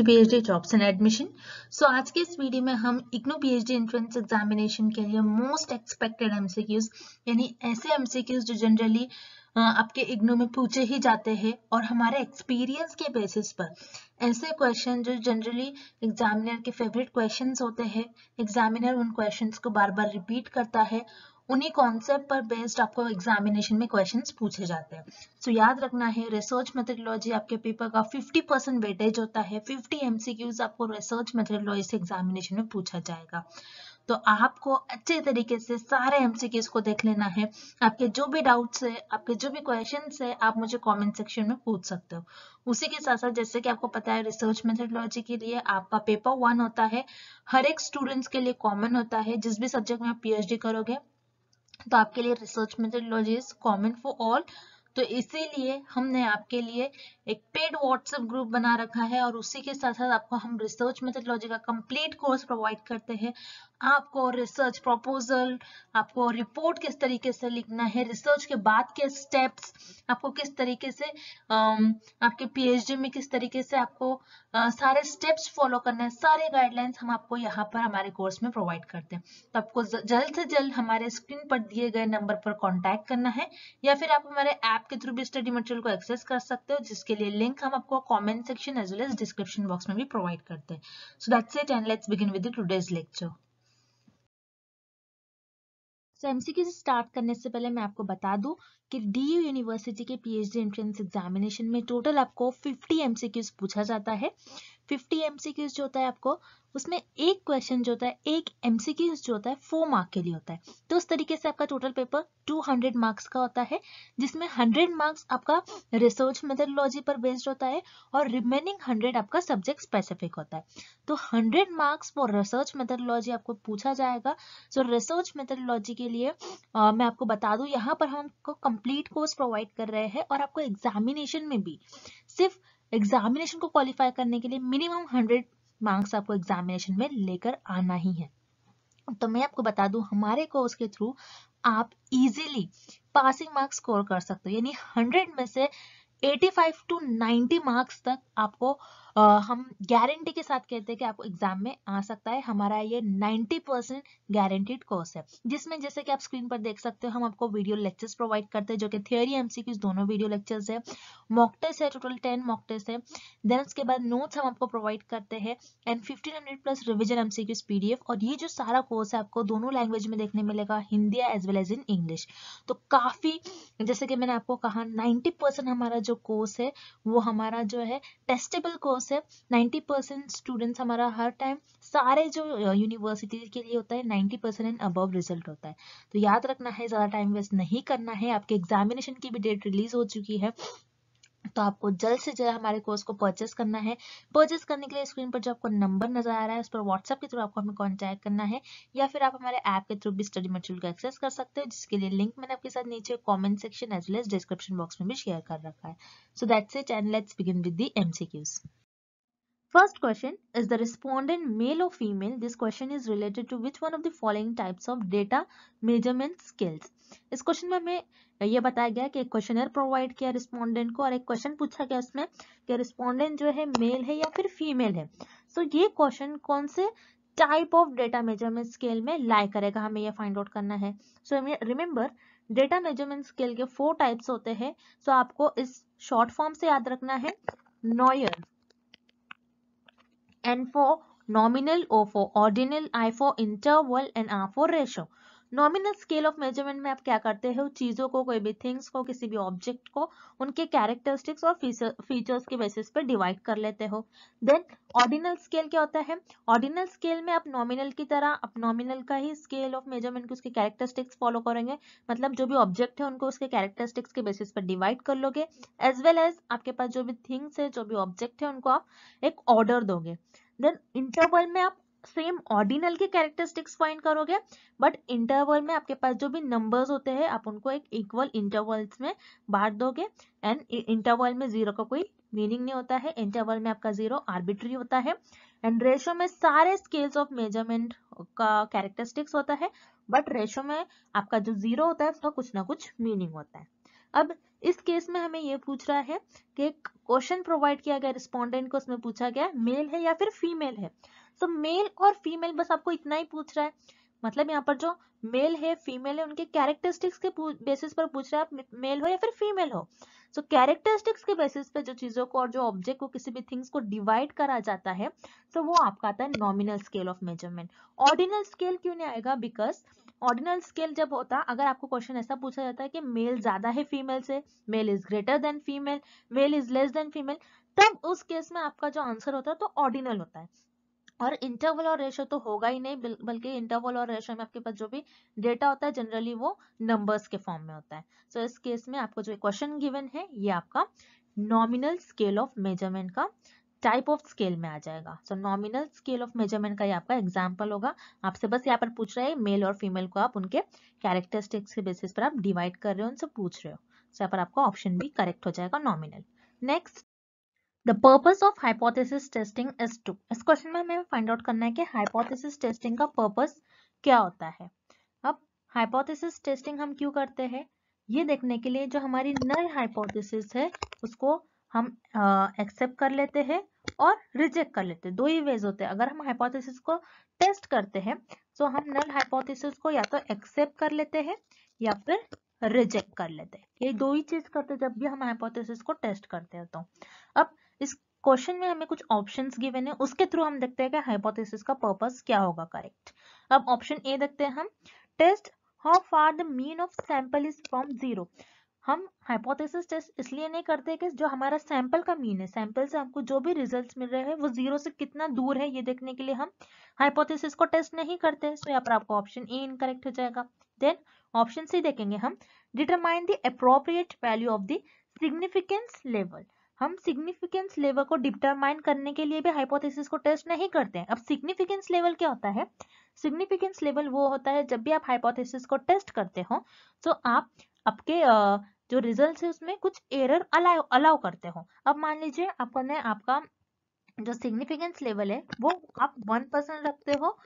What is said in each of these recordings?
PhD jobs and admission so आज के इस वीडियो में हम इग्नो पीएचडी एंट्रेंस एग्जामिनेशन के लिए मोस्ट एक्सपेक्टेड एमसीक्यूज यानी ऐसे एमसीक्यूज जो जनरली आपके इग्नो में पूछे ही जाते हैं और हमारे एक्सपीरियंस के बेसिस पर ऐसे क्वेश्चन जो जनरली एग्जामिनर के फेवरेट क्वेश्चंस होते हैं एग्जामिनर उन क्वेश्चंस को बार बार रिपीट करता है उन्हीं कॉन्सेप्ट पर बेस्ड आपको एग्जामिनेशन में क्वेश्चंस पूछे जाते हैं सो so, याद रखना है रिसर्च मेथडोलॉजी आपके पेपर का 50 परसेंट वेटेज होता है 50 एमसीक्यूज आपको रिसर्च मेथडोलॉजी से एग्जामिनेशन में पूछा जाएगा तो आपको अच्छे तरीके से सारे एमसीक्यूज को देख लेना है आपके जो भी डाउट्स है आपके जो भी क्वेश्चन है आप मुझे कॉमेंट सेक्शन में पूछ सकते हो उसी के साथ साथ जैसे कि आपको पता है रिसर्च मेथडोलॉजी के लिए आपका पेपर वन होता है हर एक स्टूडेंट्स के लिए कॉमन होता है जिस भी सब्जेक्ट में आप पीएचडी करोगे तो आपके लिए research is common for all तो इसीलिए हमने आपके लिए एक पेड व्हाट्सएप ग्रुप बना रखा है और उसी के साथ साथ आपको हम रिसर्च मेथडोलॉजी का कंप्लीट कोर्स प्रोवाइड करते हैं आपको रिसर्च प्रपोजल आपको रिपोर्ट किस तरीके से लिखना है रिसर्च के बाद के स्टेप्स आपको किस तरीके से um, आपके पीएचडी में किस तरीके से आपको uh, सारे स्टेप्स फॉलो करना है सारे गाइडलाइंस हम आपको यहाँ पर हमारे कोर्स में प्रोवाइड करते हैं तो आपको जल्द से जल्द हमारे स्क्रीन पर दिए गए नंबर पर कॉन्टैक्ट करना है या फिर आप हमारे ऐप के थ्रू भी स्टडी मटेरियल को एक्सेस कर सकते हो जिसके लिए लिंक हम आपको comment section as well as description box में भी प्रोवाइड करते हैं so that's it and let's begin with today's lecture so तो एमसीक्यू से स्टार्ट करने से पहले मैं आपको बता दूं कि डी यूनिवर्सिटी के पीएचडी एंट्रेंस एग्जामिनेशन में टोटल आपको 50 एमसीक्यूज पूछा जाता है 50 एमसीक्यूज जो होता है आपको उसमें एक क्वेश्चन जो होता है एक एमसीक्यूज जो होता है फोर मार्क के लिए होता है तो उस तरीके से आपका टोटल पेपर 200 मार्क्स का होता है जिसमें 100 मार्क्स आपका रिसर्च मेथडोलॉजी पर बेस्ड होता है और रिमेनिंग 100 आपका सब्जेक्ट स्पेसिफिक होता है तो 100 मार्क्स फॉर रिसर्च मेथडोलॉजी आपको पूछा जाएगा सो रिसर्च मेथडोलॉजी के लिए आ, मैं आपको बता दू यहाँ पर हमको कंप्लीट कोर्स प्रोवाइड कर रहे हैं और आपको एग्जामिनेशन में भी सिर्फ एग्जामिनेशन को क्वालिफाई करने के लिए मिनिमम हंड्रेड मार्क्स आपको एग्जामिनेशन में लेकर आना ही है तो मैं आपको बता दूं हमारे कोर्स के थ्रू आप इजीली पासिंग मार्क्स स्कोर कर सकते हो यानी 100 में से 85 टू 90 मार्क्स तक आपको हम गारंटी के साथ कहते हैं कि आपको एग्जाम में आ सकता है हमारा ये 90 परसेंट गारंटीड कोर्स है जिसमें जैसे कि आप स्क्रीन पर देख सकते हो हम आपको वीडियो लेक्चर्स प्रोवाइड करते हैं जो कि थियोरी एमसीक्यूज दोनों वीडियो लेक्चर्स है मॉक टेस्ट है टोटल टेन मॉक टेस्ट है देन उसके बाद नोट्स हम आपको प्रोवाइड करते हैं and fifteen hundred plus revision MCQs PDF और ये जो सारा कोर्स है आपको दोनों लैंग्वेज में देखने मिलेगा Hindi as well as in English तो काफी जैसे कि मैंने आपको कहा नाइन्टी हमारा जो कोर्स है वो हमारा जो है टेस्टेबल कोर्स से 90 परसेंट स्टूडेंट्स हमारा हर टाइम सारे जो यूनिवर्सिटीज के लिए होता है 90 परसेंट एंड अबव रिजल्ट होता है तो याद रखना है ज़्यादा टाइम वेस्ट नहीं करना है आपके एग्जामिनेशन की भी डेट रिलीज हो चुकी है तो आपको जल्द से जल्द हमारे कोर्स को परचेस करना है परचेस करने के लिए स्क्रीन पर जो आपको नंबर नजर आ रहा है उस पर व्हाट्सएप के थ्रू आपको हमें कॉन्टैक्ट करना है या फिर आप हमारे ऐप के थ्रू भी स्टडी मटेरियल को एक्सेस कर सकते हो जिसके लिए लिंक मैंने आपके साथ नीचे comment section as well as description box में भी शेयर कर रखा है so that's it and let's begin with the MCQs First question, is the respondent male or female? This question is related to which one of the following types of data measurement skills? इस question में हमें ये बताया गया कि एक questionnaire provide किया respondent को और एक क्वेश्चन पूछा गया उसमें कि रिस्पोंडेंट जो है मेल है या फिर फीमेल है सो so, ये क्वेश्चन कौन से type of data measurement scale में लाइक करेगा हमें ये फाइंड आउट करना है so remember data measurement scale के फोर टाइप्स होते हैं सो so, आपको इस शॉर्ट फॉर्म से याद रखना है NOIR N for nominal, O for ordinal, I for interval and R for ratio. Nominal scale of measurement में आप क्या करते हो चीज़ों को कोई भी थिंग्स को किसी भी ऑब्जेक्ट को उनके कैरेक्टरिस्टिक्स और फीचर्स के बेसिस पे डिवाइड कर लेते हो देन ऑर्डिनल स्केल क्या होता है ऑर्डिनल स्केल में आप नॉमिनल की तरह आप नॉमिनल का ही स्केल ऑफ मेजरमेंट के उसके कैरेक्टरिस्टिक्स फॉलो करेंगे मतलब जो भी ऑब्जेक्ट है उनको उसके कैरेक्टरिस्टिक्स के बेसिस पर डिवाइड कर लोगे एज वेल एज आपके पास जो भी थिंग्स है जो भी ऑब्जेक्ट है उनको आप एक ऑर्डर दोगे देन इंटरवल में आप सेम ऑर्डिनल के कैरेक्टरिस्टिक्स फाइंड करोगे बट इंटरवल में आपके पास जो भी नंबर्स होते हैं आप उनको एक इक्वल इंटरवल्स में बांट दोगे एंड इंटरवल में जीरो का कोई मीनिंग नहीं होता है इंटरवल में आपका जीरो आर्बिट्री होता है एंड रेशो में सारे स्केल्स ऑफ मेजरमेंट का कैरेक्टरिस्टिक्स होता है बट रेशो में आपका जो जीरो होता है उसका कुछ ना कुछ मीनिंग होता है अब इस केस में हमें ये पूछ रहा है कि क्वेश्चन प्रोवाइड किया गया रिस्पॉन्डेंट को उसमें पूछा गया मेल है या फिर फीमेल है सो मेल और फीमेल बस आपको इतना ही पूछ रहा है मतलब यहाँ पर जो मेल है फीमेल है उनके कैरेक्टरिस्टिक्स के बेसिस पर पूछ रहा है आप मेल हो या फिर फीमेल हो सो so, कैरेक्टरिस्टिक्स के बेसिस पर जो चीजों को और जो ऑब्जेक्ट को किसी भी थिंग्स को डिवाइड करा जाता है सो so वो आपका आता है nominal scale of measurement ordinal scale क्यों नहीं आएगा बिकॉज ऑर्डिनल स्केल जब होता अगर आपको क्वेश्चन ऐसा पूछा जाता है कि मेल ज्यादा है फीमेल से male is greater than female male is less than female तब उस केस में आपका जो आंसर होता है तो ऑर्डिनल होता है और इंटरवल और रेशो तो होगा ही नहीं बल्कि इंटरवल और रेशो में आपके पास जो भी डेटा होता है जनरली वो नंबर्स के फॉर्म में होता है सो so, इस केस में आपको जो क्वेश्चन गिवन है ये आपका नॉमिनल स्केल ऑफ मेजरमेंट का टाइप ऑफ स्केल में आ जाएगा so nominal scale of measurement का ये आपका एग्जाम्पल होगा आपसे बस यहाँ पर पूछ रहे हैं मेल और फीमेल को आप उनके कैरेक्टरिस्टिक्स के बेसिस पर आप डिवाइड कर रहे हो उनसे पूछ रहे हो सो so, यहाँ पर आपका ऑप्शन भी करेक्ट हो जाएगा nominal next the purpose of hypothesis testing is to इस क्वेश्चन में हमें फाइंड आउट करना है कि हाइपोथेसिस टेस्टिंग का पर्पज क्या होता है अब हाइपोथेसिस टेस्टिंग हम क्यों करते हैं ये देखने के लिए जो हमारी नल हाइपोथेसिस है उसको हम एक्सेप्ट कर लेते हैं और रिजेक्ट कर लेते हैं दो ही वेज होते हैं अगर हम हाइपोथेसिस को टेस्ट करते हैं तो हम नल हाइपोथेसिस को या तो एक्सेप्ट कर लेते हैं या फिर रिजेक्ट कर लेते हैं ये दो ही चीज करते हैं जब भी हम हाइपोथेसिस को टेस्ट करते हैं तो अब इस क्वेश्चन में हमें कुछ ऑप्शंस गिवन है उसके थ्रू हम देखते हैं कि हाइपोथेसिस का पर्पस क्या होगा करेक्ट अब ऑप्शन ए देखते हैं हम test how far the mean of sample is from zero हम हाइपोथेसिस टेस्ट इसलिए नहीं करते कि जो हमारा सैंपल का मीन है सैंपल से हमको जो भी रिजल्ट्स मिल रहे हैं वो जीरो से कितना दूर है ये देखने के लिए हम हाइपोथेसिस को टेस्ट नहीं करते सो तो यहाँ पर आपको ऑप्शन ए इनकरेक्ट हो जाएगा देन ऑप्शन सी देखेंगे हम determine the appropriate value of the significance level हम सिग्निफिकेंस लेवल को डिटरमाइन करने के लिए भी हाइपोथेसिस को टेस्ट नहीं करते हैं अब सिग्निफिकेंस लेवल क्या होता है सिग्निफिकेंस लेवल वो होता है जब भी आप हाइपोथेसिस को टेस्ट करते हो तो आप आपके जो रिजल्ट है उसमें कुछ एरर अलाउ अलाउ करते हो अब मान लीजिए आपने आपका जो सिग्निफिकेंस लेवल है वो आप वन परसेंट रखते हो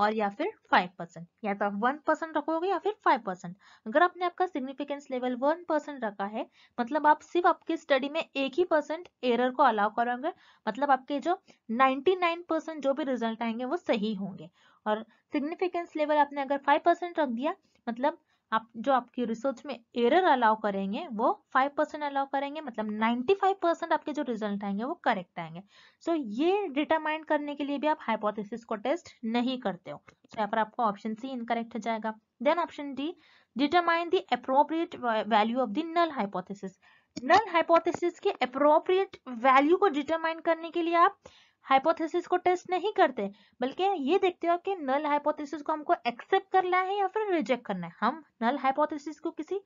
और या फिर 5% या तो आप परसेंट रखोगे या फिर 5% अगर आपने आपका सिग्निफिकेंस लेवल 1% रखा है मतलब आप सिर्फ आपकी स्टडी में एक ही परसेंट एरर को अलाउ करोगे मतलब आपके जो 99% जो भी रिजल्ट आएंगे वो सही होंगे और सिग्निफिकेंस लेवल आपने अगर 5% रख दिया मतलब आप जो आपकी रिसर्च में एरर अलाउ करेंगे वो 5 परसेंट अलाउ करेंगे मतलब 95 परसेंट आपके जो रिजल्ट आएंगे वो करेक्ट आएंगे सो so, ये डिटरमाइन करने के लिए भी आप हाइपोथेसिस को टेस्ट नहीं करते हो तो यहाँ पर आपको ऑप्शन सी इनकरेक्ट हो जाएगा then option D determine the appropriate value of the null hypothesis null hypothesis के अप्रोप्रिएट वैल्यू को डिटरमाइन करने के लिए आप हाइपोथेसिस को टेस्ट नहीं करते बल्कि ये देखते हो कि नल हाइपोथेसिस को हमको एक्सेप्ट करना है या फिर रिजेक्ट करना है हम नल हाइपोथेसिस को किसी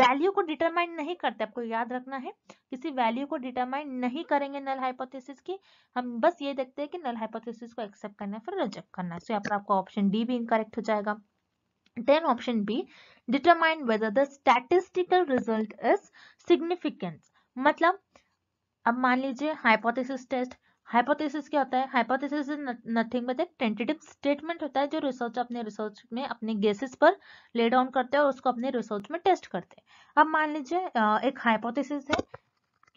वैल्यू को डिटरमाइन नहीं करते आपको याद रखना है किसी वैल्यू को डिटरमाइन नहीं करेंगे नल हाइपोथेसिस की हम बस ये देखते हैं कि नल हाइपोथेसिस को एक्सेप्ट करना है फिर रिजेक्ट करना है सो यहाँ पर आपका ऑप्शन डी भी इनकरेक्ट हो जाएगा then option B determine whether the statistical result is significance मतलब अब मान लीजिए हाइपोथेसिस टेस्ट हाइपोथेसिस क्या होता है हाइपोथेसिस नथिंग बट एक टेंटेटिव स्टेटमेंट होता है जो रिसर्च अपने रिसर्च में अपने गेसेस पर ले डाउन करते हैं और उसको अपने रिसर्च में टेस्ट करते हैं अब मान लीजिए एक हाइपोथेसिस है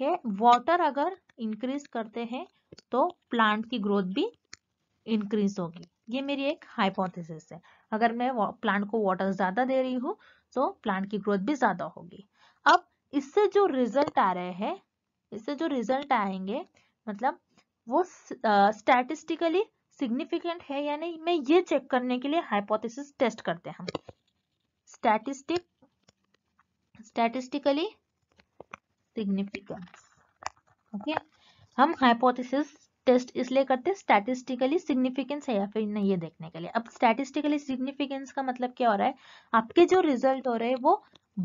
कि वाटर अगर इंक्रीज करते हैं तो प्लांट की ग्रोथ भी इंक्रीज होगी ये मेरी एक हाइपोथेसिस है अगर मैं प्लांट को वाटर ज़्यादा दे रही हूँ तो प्लांट की ग्रोथ भी ज़्यादा होगी अब इससे जो रिजल्ट आ रहे हैं इससे जो रिजल्ट आएंगे मतलब वो स्टैटिस्टिकली uh, सिग्निफिकेंट है या नहीं मैं ये चेक करने के लिए हाइपोथेसिस टेस्ट करते हैं स्टैटिस्टिक स्टैटिस्टिकली सिग्निफिकेंस ओके हम हाइपोथेसिस टेस्ट इसलिए करते हैं स्टैटिस्टिकली सिग्निफिकेंस है या फिर नहीं ये देखने के लिए अब स्टैटिस्टिकली सिग्निफिकेंस का मतलब क्या हो रहा है आपके जो रिजल्ट हो रहे हैं वो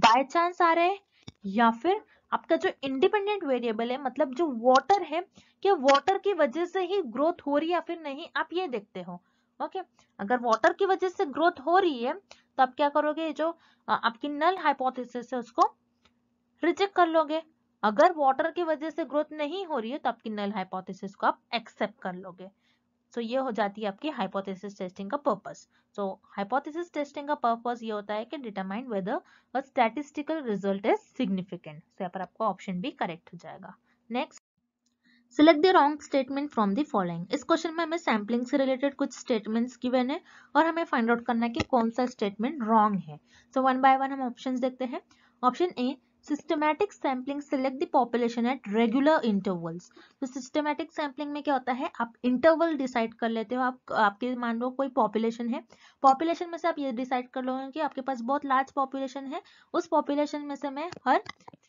बाय चांस आ रहे हैं या फिर आपका जो इंडिपेंडेंट वेरिएबल है मतलब जो वाटर है क्या वाटर की वजह से ही ग्रोथ हो रही है या फिर नहीं आप ये देखते हो ओके अगर वाटर की वजह से ग्रोथ हो रही है तो आप क्या करोगे जो आपकी नल हाइपोथेसिस है उसको रिजेक्ट कर लोगे अगर वाटर की वजह से ग्रोथ नहीं हो रही है तो आपकी नल हाइपोथेसिस को आप एक्सेप्ट कर लोगे सो तो so, ये हो जाती है आपकी हाइपोथेसिस टेस्टिंग का पर्पस सो हाइपोथेसिस टेस्टिंग का पर्पस ये होता है कि determine whether a statistical result is significant so यहाँ पर आपका ऑप्शन भी करेक्ट हो जाएगा next select the wrong statement from the following इस क्वेश्चन में हमें सैम्पलिंग से रिलेटेड कुछ स्टेटमेंट्स गिवन है और हमें फाइंड आउट करना है कि कौन सा स्टेटमेंट रॉन्ग है सो वन बाय वन हम ऑप्शंस देखते हैं option A systematic sampling select the population at regular intervals तो सिस्टमैटिक सैम्पलिंग में क्या होता है आप इंटरवल डिसाइड कर लेते हो आप आपके मान लो कोई पॉपुलेशन है पॉपुलेशन में से आप ये डिसाइड कर लोगे कि आपके पास बहुत लार्ज पॉपुलेशन है उस पॉपुलेशन में से मैं हर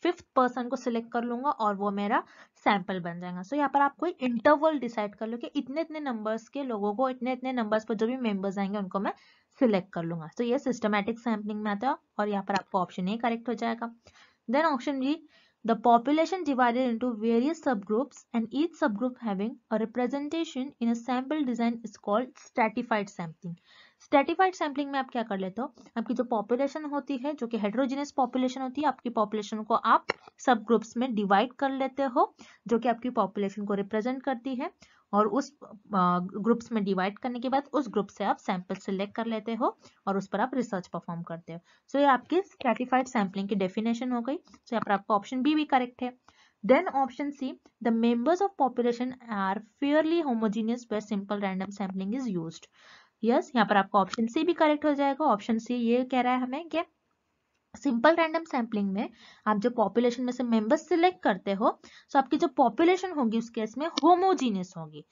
फिफ्थ पर्सन को सिलेक्ट कर लूंगा और वो मेरा सैंपल बन जाएगा सो so, यहाँ पर आप कोई इंटरवल डिसाइड कर लो कि इतने इतने नंबर्स के लोगों को इतने इतने नंबर्स पर जो भी मेंबर्स आएंगे उनको मैं सिलेक्ट कर लूंगा तो so, ये सिस्टमैटिक सैम्पलिंग में आता है और यहाँ पर आपको ऑप्शन ए करेक्ट हो जाएगा Then option B, the population divided into various subgroups and each subgroup having a representation in a sample design is called stratified sampling. Stratified sampling में आप क्या कर लेते हो आपकी जो पॉपुलेशन होती है जो कि हेड्रोजिनियस पॉपुलेशन होती है आपकी पॉपुलेशन को आप सब ग्रुप्स में डिवाइड कर लेते हो जो कि आपकी पॉपुलेशन को रिप्रेजेंट करती है और उस ग्रुप्स में डिवाइड करने के बाद उस ग्रुप से आप सैंपल सिलेक्ट कर लेते हो और उस पर आप रिसर्च परफॉर्म करते हो सो so, ये आपकी स्ट्रेटिफाइड सैम्पलिंग की डेफिनेशन हो गई सो so, यहाँ पर आपका ऑप्शन बी भी करेक्ट है then option C the members of population are fairly homogeneous where simple random sampling is use yes यहाँ पर आपका ऑप्शन सी भी करेक्ट हो जाएगा ऑप्शन सी ये कह रहा है हमें कि सिंपल रैंडम सैम्पलिंग में आप जो पॉपुलेशन में से मेंबर्स सिलेक्ट करते हो सो तो आपकी जो पॉपुलेशन होगी उस केस में होमोजीनियस होगी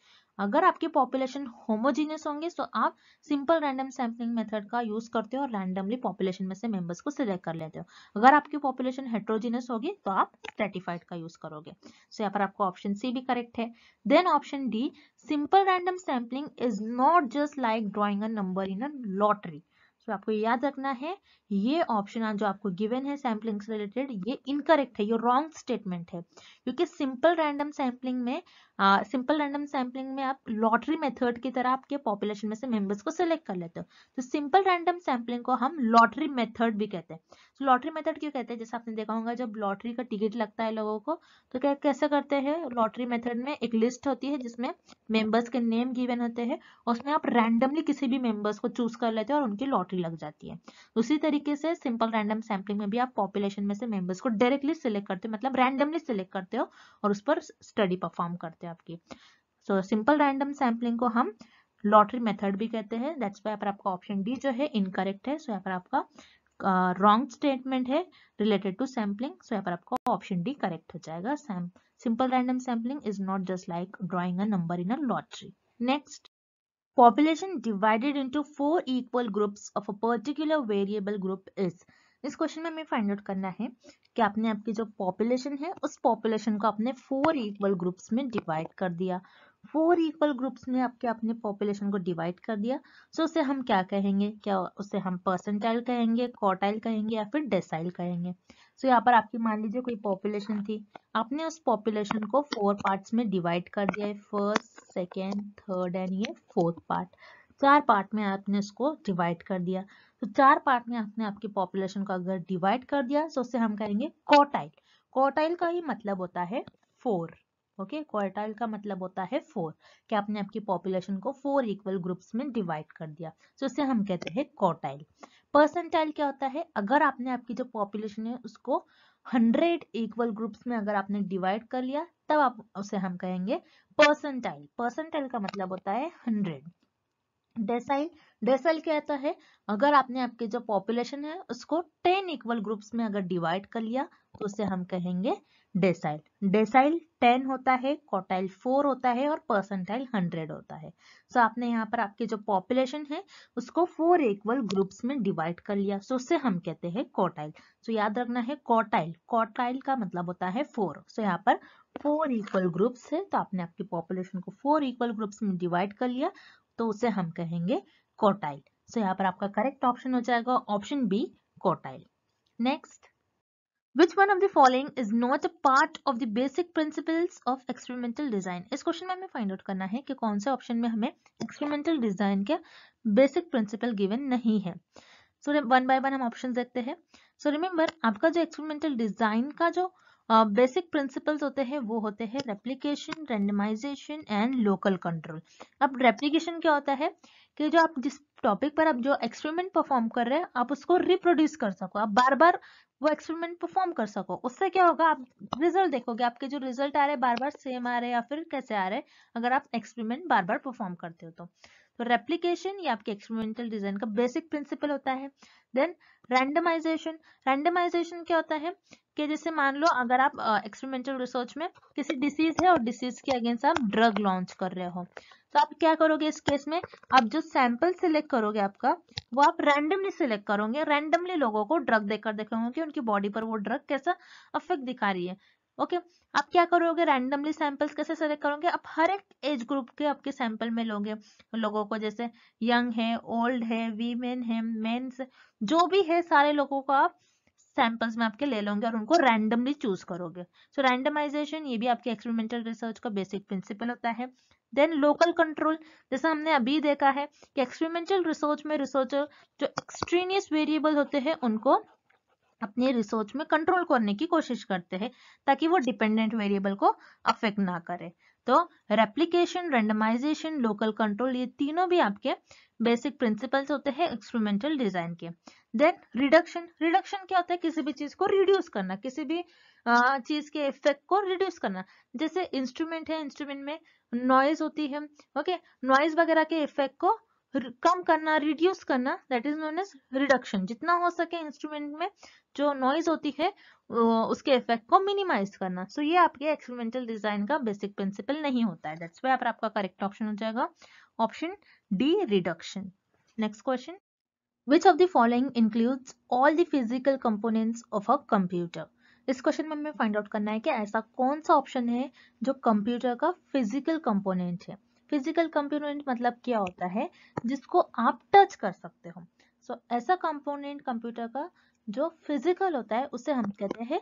अगर आपकी पॉपुलेशन होमोजीनियस होंगे तो आप सिंपल रैंडम सैम्पलिंग मेथड का यूज करते हो और रैंडमली पॉपुलेशन में से मेंबर्स को सिलेक्ट कर लेते हो अगर आपकी पॉपुलेशन हेट्रोजीनियस होगी तो आप स्ट्रेटिफाइड का यूज करोगे सो तो यहाँ पर आपको ऑप्शन सी भी करेक्ट है then option D simple random sampling is not just like drawing a number in a lottery तो आपको याद रखना है ये ऑप्शन जो आपको गिवन है सैम्पलिंग से रिलेटेड ये इनकरेक्ट है ये रॉन्ग स्टेटमेंट है क्योंकि सिंपल रैंडम सैम्पलिंग में सिंपल रैंडम सैम्पलिंग में आप लॉटरी मेथड की तरह आपके पॉपुलेशन में से मेंबर्स को सिलेक्ट कर लेते हो तो सिंपल रैंडम सैम्पलिंग को हम लॉटरी मेथड भी कहते हैं तो लॉटरी मेथड क्यों कहते हैं जैसे आपने देखा होगा जब लॉटरी का टिकट लगता है लोगों को तो क्या कैसे करते हैं लॉटरी मेथड में एक लिस्ट होती है जिसमें मेंबर्स के नेम गिवन होते हैं उसमें आप रैंडमली किसी भी मेंबर्स को चूज कर लेते हैं और उनकी लॉटरी लग जाती है उसी तरीके से सिंपल रैंडम सैम्पलिंग में भी आप पॉपुलेशन में से मेंबर्स को डायरेक्टली सिलेक्ट करते हो मतलब रैंडमली सिलेक्ट करते हो और उस पर स्टडी परफॉर्म करते हो सकते हो आपकी सो सिंपल रैंडम सैम्पलिंग को हम लॉटरी मेथड भी कहते हैं दैट्स वाई पर आपका ऑप्शन डी जो है इनकरेक्ट है सो यहाँ पर आपका रॉन्ग स्टेटमेंट है रिलेटेड टू सैम्पलिंग सो यहाँ पर आपका ऑप्शन डी करेक्ट हो जाएगा simple random sampling is not just like drawing a number in a lottery next population divided into four equal groups of a particular variable group is इस question में हमें find out करना है कि आपने आपकी जो पॉपुलेशन है उस पॉपुलेशन को आपने फोर इक्वल ग्रुप्स में डिवाइड कर दिया फोर इक्वल ग्रुप्स में आपके अपने पॉपुलेशन को डिवाइड कर दिया सो so उसे हम क्या कहेंगे क्या उसे हम परसेंटाइल कहेंगे कॉटाइल कहेंगे या फिर डेसाइल कहेंगे सो so यहाँ पर आपकी मान लीजिए कोई पॉपुलेशन थी आपने उस पॉपुलेशन को फोर पार्ट्स में डिवाइड कर दिया है फर्स्ट सेकेंड थर्ड एंड ये फोर्थ पार्ट चार पार्ट में आपने इसको डिवाइड कर दिया तो चार पार्ट में आपने आपकी पॉपुलेशन को अगर डिवाइड कर दिया तो उससे हम कहेंगे कॉटाइल कॉटाइल का ही मतलब होता है फोर ओके okay, क्वार्टाइल का मतलब होता है फोर कि आपने आपकी पॉपुलेशन को फोर इक्वल ग्रुप्स में डिवाइड कर दिया तो इसे हम कहते हैं क्वार्टाइल परसेंटाइल क्या होता है अगर आपने आपकी जो पॉपुलेशन है उसको हंड्रेड इक्वल ग्रुप्स में अगर आपने डिवाइड कर लिया तब आप उसे हम कहेंगे परसेंटाइल परसेंटाइल का मतलब होता है हंड्रेड डेसाइल डेसाइल क्या है अगर आपने आपके जो पॉपुलेशन है उसको टेन इक्वल ग्रुप्स में अगर डिवाइड कर लिया तो उसे हम कहेंगे डेसाइल डेसाइल टेन होता है कॉटाइल फोर होता है और परसेंटाइल हंड्रेड होता है सो so आपने यहाँ पर आपके जो पॉपुलेशन है उसको फोर इक्वल ग्रुप्स में डिवाइड कर लिया सो so उसे हम कहते हैं कॉटाइल सो so याद रखना है कॉटाइल कॉटाइल का मतलब होता है फोर सो so यहाँ पर फोर इक्वल ग्रुप्स है तो आपने आपकी पॉपुलेशन को फोर इक्वल ग्रुप्स में डिवाइड कर लिया तो उसे हम कहेंगे कोटाइल सो यहाँ पर आपका करेक्ट ऑप्शन हो जाएगा option B quartile next which one of the following is not a part of the basic principles of experimental design इस क्वेश्चन में हमें फाइंड आउट करना है कि कौन से ऑप्शन में हमें एक्सपेरिमेंटल डिजाइन के बेसिक प्रिंसिपल गिवन नहीं है सो वन बाय वन हम ऑप्शन देखते हैं सो so, रिमेंबर आपका जो एक्सपेरिमेंटल डिजाइन का जो बेसिक प्रिंसिपल्स होते हैं वो होते हैं replication randomization and local control अब रेप्लीकेशन क्या होता है कि जो आप जिस टॉपिक पर आप जो एक्सपेरिमेंट परफॉर्म कर रहे हैं आप उसको रिप्रोड्यूस कर सको आप बार बार वो एक्सपेरिमेंट परफॉर्म कर सको उससे क्या होगा आप रिजल्ट देखोगे आपके जो रिजल्ट आ रहे हैं बार बार सेम आ रहे हैं या फिर कैसे आ रहे हैं अगर आप एक्सपेरिमेंट बार बार परफॉर्म करते हो तो तो रेप्लीकेशन ये आपके एक्सपेरिमेंटल डिजाइन का बेसिक प्रिंसिपल होता है देन रैंडमाइजेशन रैंडमाइजेशन क्या होता है कि जैसे मान लो अगर आप एक्सपेरिमेंटल uh, रिसर्च में किसी डिसीज है और डिसीज के अगेंस्ट आप ड्रग लॉन्च कर रहे हो तो आप क्या करोगे इस केस में आप जो सैंपल सिलेक्ट करोगे आपका वो आप रैंडमली सिलेक्ट करोगे रैंडमली लोगों को ड्रग देकर देखेंगे कि उनकी बॉडी पर वो ड्रग कैसा अफेक्ट दिखा रही है ओके आप क्या करोगे रैंडमली सैंपल्स कैसे सेलेक्ट करोगे आप हर एक एज ग्रुप के आपके सैंपल में लोगे लोगों को जैसे यंग है ओल्ड है वीमेन है मेन्स जो भी है सारे लोगों को आप सैंपल्स में आपके ले लोगे और उनको रैंडमली चूज करोगे सो so, रैंडमाइजेशन ये भी आपके एक्सपेरिमेंटल रिसर्च का बेसिक प्रिंसिपल होता है देन लोकल कंट्रोल जैसा हमने अभी देखा है कि एक्सपेरिमेंटल रिसर्च में रिसर्चर जो एक्सट्रीनियस वेरिएबल होते हैं उनको अपने रिसोर्स में कंट्रोल करने की कोशिश करते हैं ताकि वो डिपेंडेंट वेरिएबल को अफेक्ट ना करे तो रेप्लीकेशन रेंडमाइजेशन लोकल कंट्रोल ये तीनों भी आपके बेसिक प्रिंसिपल्स होते हैं एक्सपेरिमेंटल डिजाइन के देन रिडक्शन रिडक्शन क्या होता है किसी भी चीज को रिड्यूस करना किसी भी चीज के इफेक्ट को रिड्यूस करना जैसे इंस्ट्रूमेंट है इंस्ट्रूमेंट में नॉइज होती है ओके नॉइज वगैरह के इफेक्ट को कम करना रिड्यूस करना that is known as reduction जितना हो सके इंस्ट्रूमेंट में जो नॉइज होती है उसके इफेक्ट को मिनिमाइज करना सो so, ये आपके एक्सपेरिमेंटल डिजाइन का बेसिक प्रिंसिपल नहीं होता है दैट्स वाई आपका करेक्ट ऑप्शन हो जाएगा option D reduction next question which of the following includes all the physical components of a computer इस क्वेश्चन में हमें फाइंड आउट करना है कि ऐसा कौन सा ऑप्शन है जो कंप्यूटर का फिजिकल कंपोनेंट है फिजिकल कंपोनेंट मतलब क्या होता है जिसको आप टच कर सकते हो सो so, ऐसा कंपोनेंट कंप्यूटर का जो फिजिकल होता है उसे हम कहते हैं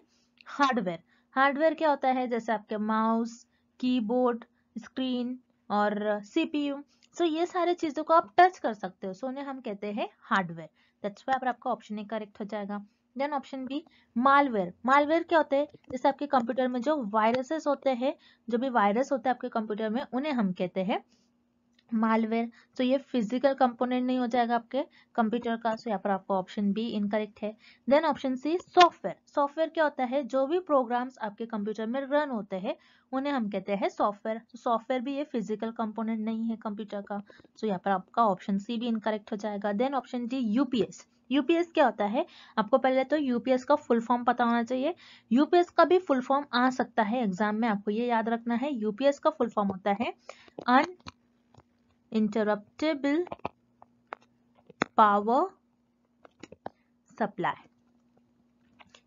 हार्डवेयर हार्डवेयर क्या होता है जैसे आपके माउस कीबोर्ड स्क्रीन और सीपीयू सो so, ये सारे चीजों को आप टच कर सकते हो सो so, उन्हें हम कहते हैं हार्डवेयर दैट्स वाई आपका ऑप्शन करेक्ट हो जाएगा then option B malware malware क्या होते हैं जैसे आपके कंप्यूटर में जो वायरसेस होते हैं जो भी वायरस होते हैं आपके कंप्यूटर में उन्हें हम कहते हैं मालवेयर तो ये फिजिकल कंपोनेंट नहीं हो जाएगा आपके कंप्यूटर का सो यहाँ पर आपका ऑप्शन बी इनकरेक्ट है then option C software software क्या होता है जो भी प्रोग्राम्स आपके कंप्यूटर में रन होते हैं उन्हें हम कहते हैं सॉफ्टवेयर सॉफ्टवेयर तो भी ये फिजिकल कंपोनेंट नहीं है कंप्यूटर का सो so यहाँ पर आपका ऑप्शन सी भी इनकरेक्ट हो जाएगा then option D UPS UPS क्या होता है आपको पहले तो यूपीएस का फुल फॉर्म पता होना चाहिए यूपीएस का भी फुल फॉर्म आ सकता है एग्जाम में आपको ये याद रखना है यूपीएस का फुल फॉर्म होता है uninterruptible power supply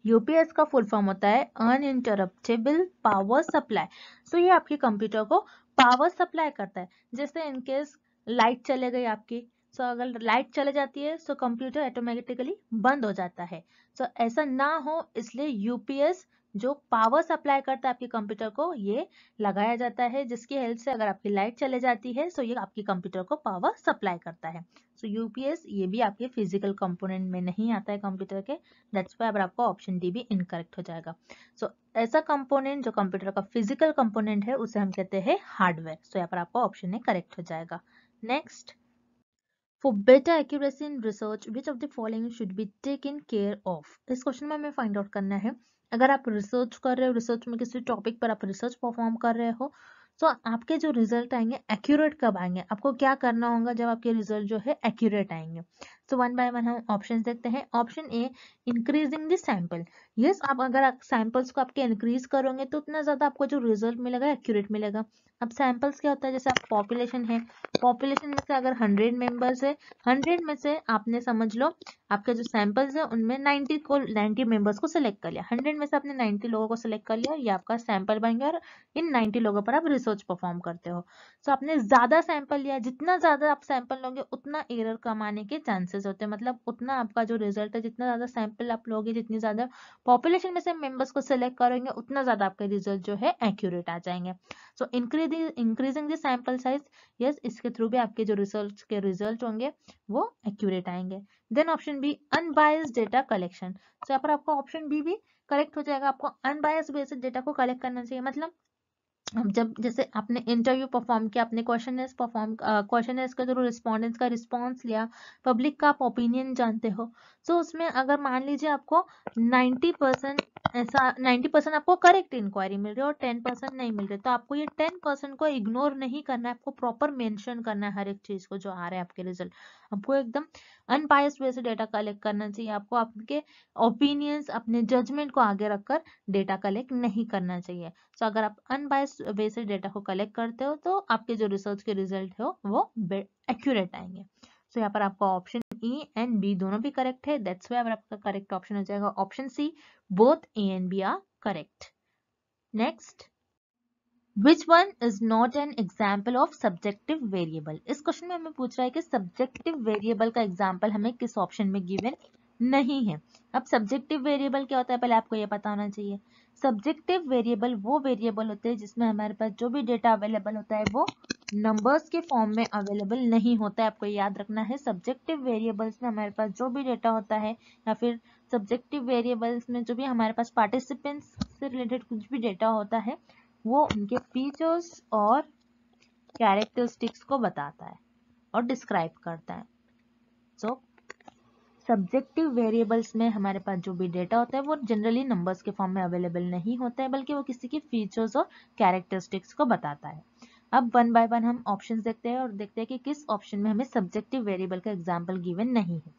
UPS का फुल फॉर्म होता है uninterruptible power supply so ये आपके कंप्यूटर को पावर सप्लाई करता है जैसे इनकेस लाइट चले गई आपकी सो so, अगर लाइट चले जाती है सो कंप्यूटर ऑटोमेटिकली बंद हो जाता है सो so, ऐसा ना हो इसलिए यूपीएस जो पावर सप्लाई करता है आपके कंप्यूटर को ये लगाया जाता है जिसकी हेल्प से अगर आपकी लाइट चले जाती है सो ये आपके कंप्यूटर को पावर सप्लाई करता है सो यूपीएस ये भी आपके फिजिकल कंपोनेंट में नहीं आता है कंप्यूटर के दैट्स वाई अगर आपको ऑप्शन डी भी इनकरेक्ट हो जाएगा सो ऐसा कंपोनेंट जो कंप्यूटर का फिजिकल कंपोनेंट है उसे हम कहते हैं हार्डवेयर सो यहाँ पर आपका ऑप्शन ए करेक्ट हो जाएगा next better accuracy in research which of the following should be take in care of इस क्वेश्चन में हमें फाइंड आउट करना है अगर आप रिसर्च कर रहे हो रिसर्च में किसी टॉपिक पर आप रिसर्च परफॉर्म कर रहे हो तो so, आपके जो रिजल्ट आएंगे एक्यूरेट कब आएंगे आपको क्या करना होगा जब आपके रिजल्ट जो है एक्यूरेट आएंगे सो वन बाय वन हम ऑप्शन देखते हैं option A increasing the sample yes आप अगर सैंपल्स को आपके इंक्रीज करोगे तो उतना ज़्यादा आपको जो रिजल्ट मिलेगा एक्यूरेट मिलेगा अब सैंपल्स क्या होता है जैसे आप पॉपुलेशन है पॉपुलेशन में से अगर हंड्रेड मेंबर्स है हंड्रेड में से आपने समझ लो आपके जो सैंपल्स है उनमें नाइन्टी को नाइन्टी मेंबर्स को सिलेक्ट कर लिया हंड्रेड में से आपने नाइन्टी लोगों को सिलेक्ट कर लिया ये आपका सैंपल बन गया और इन नाइन्टी लोगों पर आप रिसर्च परफॉर्म करते हो सो आपने ज़्यादा सैंपल लिया जितना ज़्यादा आप सैंपल लोगे उतना एरर कमाने के चांसेस चांसेस होते हैं मतलब उतना आपका जो रिजल्ट है जितना ज़्यादा सैंपल आप लोगे जितनी ज़्यादा पॉपुलेशन में से मेंबर्स को सिलेक्ट करेंगे उतना ज़्यादा आपके रिजल्ट जो है एक्यूरेट आ जाएंगे so increasing increasing the sample size yes इसके थ्रू भी आपके जो रिसर्च के रिजल्ट होंगे वो एक्यूरेट आएंगे then option B unbiased data collection so यहाँ पर आपका ऑप्शन बी भी करेक्ट हो जाएगा आपको अनबायस बेसिस डेटा को कलेक्ट करना चाहिए मतलब जब जैसे आपने इंटरव्यू परफॉर्म किया आपने क्वेश्चन परफॉर्म क्वेश्चन के थ्रू रिस्पॉन्डेंस का रिस्पॉन्स लिया पब्लिक का आप ओपिनियन जानते हो सो so उसमें अगर मान लीजिए आपको 90 परसेंट ऐसा नाइन्टी परसेंट आपको करेक्ट इंक्वायरी मिल रही है और टेन परसेंट नहीं मिल रही तो आपको ये टेन परसेंट को इग्नोर नहीं करना है आपको प्रॉपर मेंशन करना है हर एक चीज़ को जो आ रहा है आपके रिजल्ट आपको एकदम अनबायस वे से डेटा कलेक्ट करना चाहिए आपको आपके ओपिनियंस अपने जजमेंट को आगे रखकर डेटा कलेक्ट नहीं करना चाहिए सो so अगर आप अनबायस बेसिक डेटा को कलेक्ट करते हो तो आपके जो रिसर्च के रिजल्ट है वो एक्यूरेट आएंगे सो so, यहाँ पर आपका ऑप्शन ई एंड बी दोनों भी करेक्ट है दैट्स वे आपका करेक्ट ऑप्शन हो जाएगा option C both A and B are correct next Which one is not an example of subjective variable? इस क्वेश्चन में हमें पूछ रहा है कि सब्जेक्टिव वेरिएबल का एग्जाम्पल हमें किस ऑप्शन में गिवन नहीं है अब सब्जेक्टिव वेरिएबल क्या होता है पहले आपको यह पता होना चाहिए सब्जेक्टिव वेरिएबल वो वेरिएबल होते हैं जिसमें हमारे पास जो भी डेटा अवेलेबल होता है वो नंबर्स के फॉर्म में अवेलेबल नहीं होता है आपको याद रखना है सब्जेक्टिव वेरिएबल्स में हमारे पास जो भी डेटा होता है या फिर सब्जेक्टिव वेरिएबल्स में जो भी हमारे पास पार्टिसिपेंट्स से रिलेटेड कुछ भी डेटा होता है वो उनके फीचर्स और कैरेक्टरिस्टिक्स को बताता है और डिस्क्राइब करता है सो so, सब्जेक्टिव वेरिएबल्स में हमारे पास जो भी डेटा होता है वो जनरली नंबर्स के फॉर्म में अवेलेबल नहीं होता है बल्कि वो किसी के फीचर्स और कैरेक्टरिस्टिक्स को बताता है अब वन बाय वन हम ऑप्शन देखते हैं और देखते हैं कि किस ऑप्शन में हमें सब्जेक्टिव वेरिएबल का एग्जाम्पल गिवन नहीं है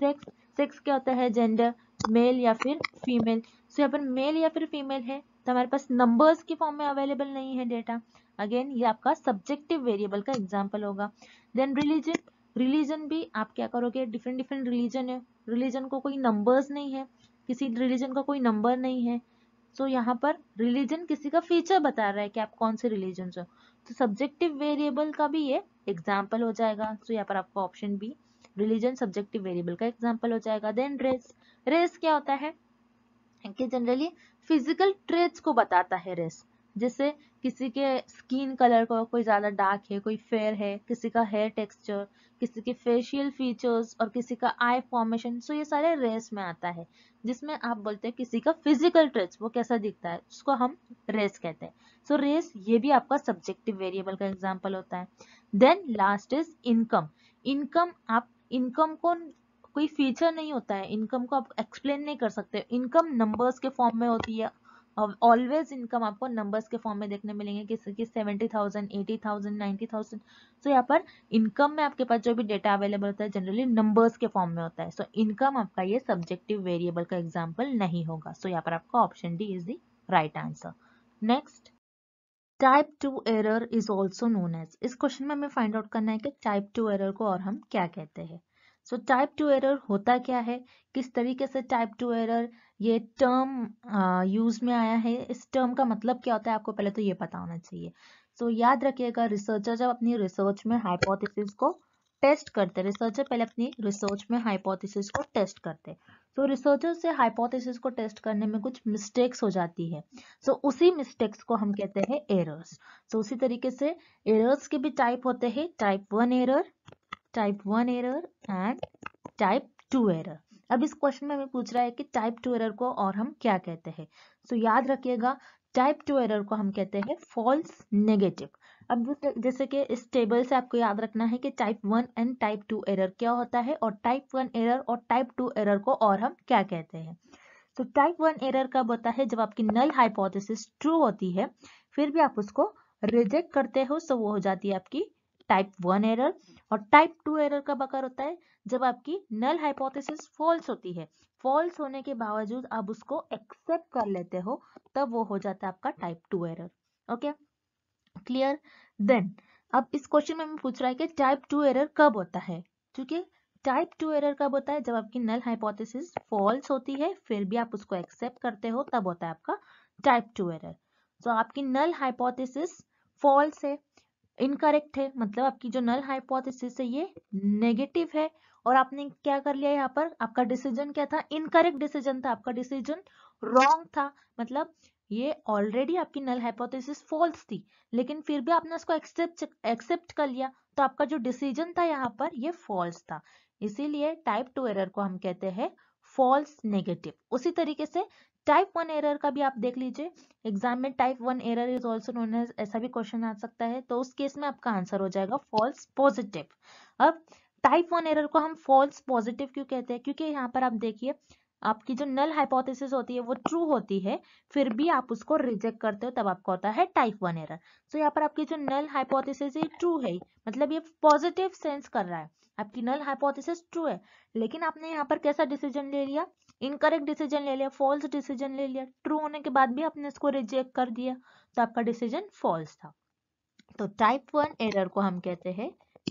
सेक्स सेक्स क्या होता है जेंडर मेल या फिर फीमेल सो यहाँ पर मेल या फिर फीमेल है तो हमारे पास नंबर्स के फॉर्म में अवेलेबल नहीं है डेटा अगेन ये आपका सब्जेक्टिव वेरिएबल का एग्जाम्पल होगा देन रिलीजन रिलीजन भी आप क्या करोगे डिफरेंट डिफरेंट रिलीजन है रिलीजन को कोई नंबर्स नहीं है किसी रिलीजन का कोई नंबर नहीं है सो so, यहाँ पर रिलीजन किसी का फीचर बता रहा है कि आप कौन से रिलीजन हो तो सब्जेक्टिव वेरिएबल का भी ये एग्जाम्पल हो जाएगा सो so, यहाँ पर आपका option B religion subjective variable का एग्जाम्पल हो जाएगा देन रेस रेस क्या होता है कि जनरली फिजिकल ट्रेड्स को बताता है रेस जैसे किसी के स्किन कलर को कोई ज़्यादा डार्क है कोई फेयर है किसी का हेयर टेक्सचर किसी के फेशियल फीचर्स और किसी का आई फॉर्मेशन सो ये सारे रेस में आता है जिसमें आप बोलते हैं किसी का फिजिकल ट्रेस वो कैसा दिखता है उसको हम रेस कहते हैं सो so, रेस ये भी आपका सब्जेक्टिव वेरिएबल का एग्जाम्पल होता है then last is income income आप इनकम को कोई फीचर नहीं होता है इनकम को आप एक्सप्लेन नहीं कर सकते इनकम नंबर्स के फॉर्म में होती है ऑलवेज इनकम आपको नंबर्स के फॉर्म में देखने मिलेंगे किस किस seventy thousand eighty thousand ninety thousand so यहाँ पर इनकम में आपके पास जो भी डेटा अवेलेबल होता है जनरली नंबर्स के फॉर्म में होता है सो so, इनकम आपका ये सब्जेक्टिव वेरिएबल का एग्जाम्पल नहीं होगा सो so, यहाँ पर आपका option D is the right answer next type two error is also known as इस क्वेश्चन में हमें फाइंड आउट करना है कि टाइप टू एरर को और हम क्या कहते हैं सो टाइप टू एरर होता क्या है किस तरीके से टाइप टू एरर ये टर्म यूज में आया है इस टर्म का मतलब क्या होता है आपको पहले तो ये पता होना चाहिए सो so, याद रखिएगा रिसर्चर जब अपनी रिसर्च में हाइपोथेसिस को टेस्ट करते रिसर्चर पहले अपनी रिसर्च में हाइपोथेसिस को टेस्ट करते सो रिसर्चर से हाइपोथेसिस को टेस्ट करने में कुछ मिस्टेक्स हो जाती है सो so, उसी मिस्टेक्स को हम कहते हैं एरर्स सो so, उसी तरीके से एरर्स के भी टाइप होते हैं type one error type one error and type two error अब इस क्वेश्चन में हमें पूछ रहा है कि टाइप टू एरर को और हम क्या कहते हैं सो so, याद रखिएगा टाइप टू एरर को हम कहते हैं फॉल्स नेगेटिव अब जैसे कि इस टेबल से आपको याद रखना है कि type one and type two error क्या होता है और टाइप वन एरर और टाइप टू एरर को और हम क्या कहते हैं तो टाइप वन एरर कब होता है जब आपकी नल हाइपोथेसिस ट्रू होती है फिर भी आप उसको रिजेक्ट करते हो सो वो हो जाती है आपकी टाइप वन एरर और टाइप टू एरर कब अकर होता है जब आपकी नल हाइपोथेसिस फॉल्स होती है फॉल्स होने के बावजूद आप उसको एक्सेप्ट कर लेते हो तब वो हो जाता है आपका type two error okay clear then अब इस क्वेश्चन में पूछ रहा है कि टाइप टू एरर कब होता है ठीक है टाइप टू एरर कब होता है जब आपकी नल हाइपोथेसिस फॉल्स होती है फिर भी आप उसको एक्सेप्ट करते हो तब होता है आपका टाइप टू एरर तो आपकी नल हाइपोथेसिस फॉल्स है इनकरेक्ट है मतलब आपकी जो नल हाइपोथेसिस है ये नेगेटिव है और आपने क्या कर लिया यहाँ पर आपका डिसीजन क्या था इनकरेक्ट डिसीजन था आपका डिसीजन रॉन्ग था मतलब ये ऑलरेडी आपकी नल हाइपोथेसिस फॉल्स थी लेकिन फिर भी आपने उसको एक्सेप्ट एक्सेप्ट कर लिया तो आपका जो डिसीजन था यहाँ पर ये फॉल्स था इसीलिए टाइप टू एरर को हम कहते हैं फॉल्स नेगेटिव उसी तरीके से टाइप वन एरर का भी आप देख लीजिए एग्जाम में type one error is also known as ऐसा भी क्वेश्चन आ सकता है तो उस केस में आपका आंसर हो जाएगा फॉल्स पॉजिटिव अब टाइप वन एरर को हम फॉल्स पॉजिटिव क्यों कहते हैं क्योंकि यहाँ पर आप देखिए आपकी जो नल हाइपोथेसिस होती है वो ट्रू होती है फिर भी आप उसको रिजेक्ट करते हो तब आपको होता है टाइप वन एरर सो यहाँ पर आपकी जो नल हाइपोथेसिस ट्रू है मतलब ये पॉजिटिव सेंस कर रहा है आपकी नल हाइपोथेसिस ट्रू है लेकिन आपने यहाँ पर कैसा डिसीजन ले लिया इनकरेक्ट डिसीजन ले लिया फॉल्स डिसीजन ले लिया ट्रू होने के बाद भी आपने इसको रिजेक्ट कर दिया तो आपका डिसीजन फॉल्स था तो टाइप वन एरर को हम कहते हैं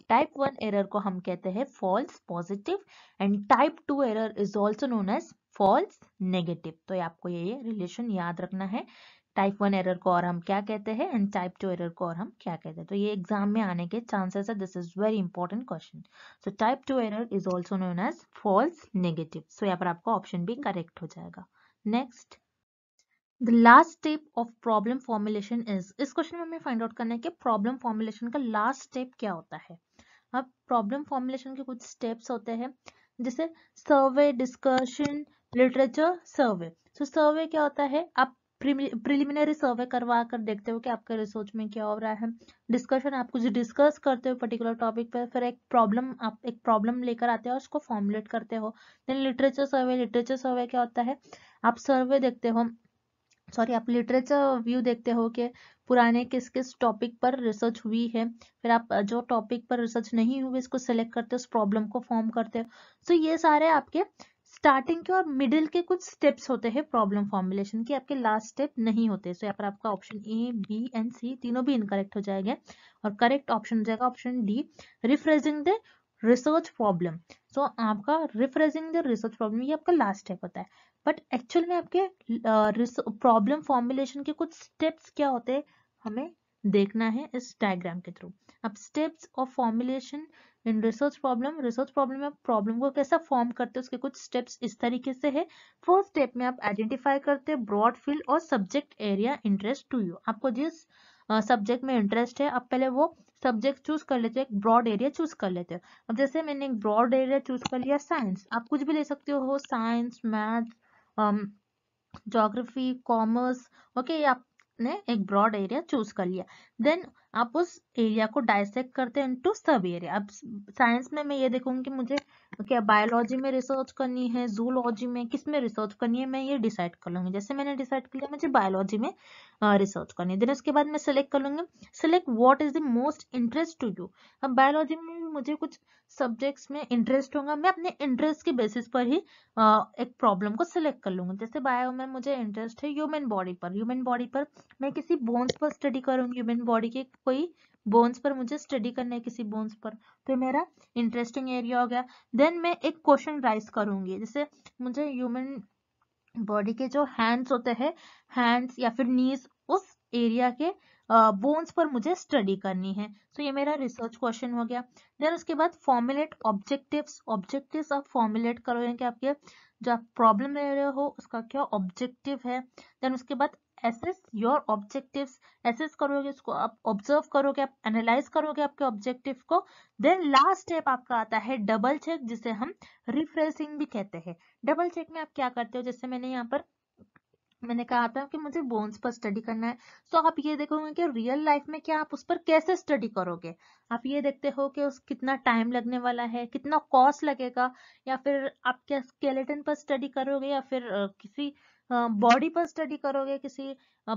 टाइप वन एरर को हम कहते हैं false positive and type two error is also known as false negative तो आपको ये रिलेशन याद रखना है टाइप वन एरर को और हम क्या कहते हैं एंड टाइप टू एरर को और हम क्या कहते हैं तो ये एग्जाम में आने के चांसेस है this is very important question so type two error is also known as false negative so यहाँ पर आपका ऑप्शन भी करेक्ट हो जाएगा next the last step of problem formulation is इस क्वेश्चन में हमें फाइंड आउट करना है कि प्रॉब्लम फॉर्मुलेशन का लास्ट स्टेप क्या होता है अब प्रॉब्लम फॉर्मुलेशन के कुछ स्टेप्स होते हैं जैसे सर्वे डिस्कशन लिटरेचर सर्वे सो सर्वे क्या होता है आप प्रिलिमिनरी सर्वे करवा कर देखते हो कि आपके रिसर्च में क्या हो रहा है डिस्कशन आप कुछ डिस्कस करते हो पर्टिकुलर टॉपिक पर फिर एक प्रॉब्लम आप एक प्रॉब्लम लेकर आते हो उसको फॉर्मुलेट करते हो then literature survey literature survey क्या होता है आप सर्वे देखते हो सॉरी आप लिटरेचर व्यू देखते हो कि पुराने किस किस टॉपिक पर रिसर्च हुई है फिर आप जो टॉपिक पर रिसर्च नहीं हुई इसको सेलेक्ट करते हो उस प्रॉब्लम को फॉर्म करते हो सो so ये सारे आपके स्टार्टिंग के और मिडिल के कुछ स्टेप्स होते हैं प्रॉब्लम फॉर्मुलेशन के आपके लास्ट स्टेप नहीं होते सो यहाँ पर आपका option A B and C तीनों भी इनकरेक्ट हो जाएगा और करेक्ट ऑप्शन हो जाएगा option D rephrasing the research problem so आपका रिफ्रेजिंग द रिसर्च प्रॉब्लम ये आपका लास्ट स्टेप होता है बट एक्चुअल में आपके प्रॉब्लम uh, फॉर्मुलेशन के कुछ स्टेप्स क्या होते हैं हमें देखना है इस डायग्राम के थ्रू अब steps of formulation in research problem research problem में प्रॉब्लम को कैसा फॉर्म करते हैं उसके कुछ स्टेप्स इस तरीके से है फर्स्ट स्टेप में आप आइडेंटिफाई करते हैं ब्रॉड फील्ड और subject area interest to you आपको जिस सब्जेक्ट uh, में इंटरेस्ट है आप पहले वो सब्जेक्ट चूज कर लेते हो एक ब्रॉड एरिया चूज कर लेते हो अब जैसे मैंने एक ब्रॉड एरिया चूज कर लिया साइंस आप कुछ भी ले सकते हो science math geography commerce okay आप ने एक ब्रॉड एरिया चूज कर लिया देन आप उस एरिया को डायसेक्ट करते हैं इनटू सब एरिया अब साइंस में मैं ये देखूंगी मुझे क्या बायोलॉजी में रिसर्च करनी है जूलॉजी में किस में रिसर्च करनी है मैं ये डिसाइड कर लूंगी जैसे मैंने डिसाइड किया मुझे बायोलॉजी में रिसर्च करनी है देन उसके बाद मैं सिलेक्ट कर लूंगी select what is the most interest to you अब बायोलॉजी में मुझे कुछ सब्जेक्ट्स में इंटरेस्ट होगा मैं अपने इंटरेस्ट के बेसिस पर ही uh, एक प्रॉब्लम को सिलेक्ट कर लूंगी जैसे बायो में मुझे इंटरेस्ट है ह्यूमन बॉडी पर ह्यूमन बॉडी पर मैं किसी बोन्स पर स्टडी करूंगी ह्यूमन बॉडी के कोई बोन्स पर मुझे स्टडी करना है किसी बोन्स पर तो मेरा इंटरेस्टिंग एरिया हो गया देन मैं एक क्वेश्चन राइज करूंगी जैसे मुझे ह्यूमन बॉडी के जो हैंड्स होते हैं हैंड्स या फिर नीज उस एरिया के बोन्स uh, पर मुझे स्टडी करनी है सो so, ये मेरा रिसर्च क्वेश्चन हो गया देन उसके बाद फॉर्मुलेट ऑब्जेक्टिव्स ऑब्जेक्टिव्स आप फॉर्मुलेट करोगे कि आपके जो आप प्रॉब्लम ले रहे हो उसका क्या ऑब्जेक्टिव है देन उसके बाद एसेस योर ऑब्जेक्टिव्स एसेस करोगे इसको आप ऑब्जर्व करोगे आप एनालाइज करोगे आपके ऑब्जेक्टिव को देन लास्ट स्टेप आपका आता है डबल चेक जिसे हम रिफ्रेशिंग भी कहते हैं डबल चेक में आप क्या करते हो जैसे मैंने यहाँ पर मैंने कहा था कि मुझे बोन्स पर स्टडी करना है सो आप ये देखोगे कि रियल लाइफ में क्या आप उस पर कैसे स्टडी करोगे आप ये देखते हो कि उस कितना टाइम लगने वाला है कितना कॉस्ट लगेगा या फिर आप क्या स्केलेटन पर स्टडी करोगे या फिर किसी बॉडी पर स्टडी करोगे किसी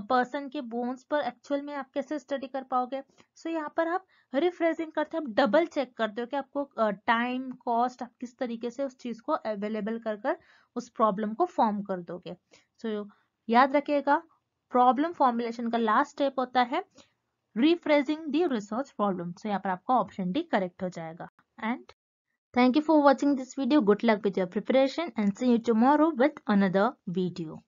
पर्सन के बोन्स पर एक्चुअल में आप कैसे स्टडी कर पाओगे सो so, यहाँ पर आप रिफ्रेजिंग करते हो आप डबल चेक करते हो कि आपको टाइम कॉस्ट आप किस तरीके से उस चीज को अवेलेबल कर कर उस प्रॉब्लम को फॉर्म कर दोगे सो so, याद रखिएगा प्रॉब्लम फॉर्मुलेशन का लास्ट स्टेप होता है रिफ्रेजिंग दी रिसर्च प्रॉब्लम सो यहाँ पर आपका ऑप्शन डी करेक्ट हो जाएगा and Thank you for watching this video. Good luck with your preparation and see you tomorrow with another video.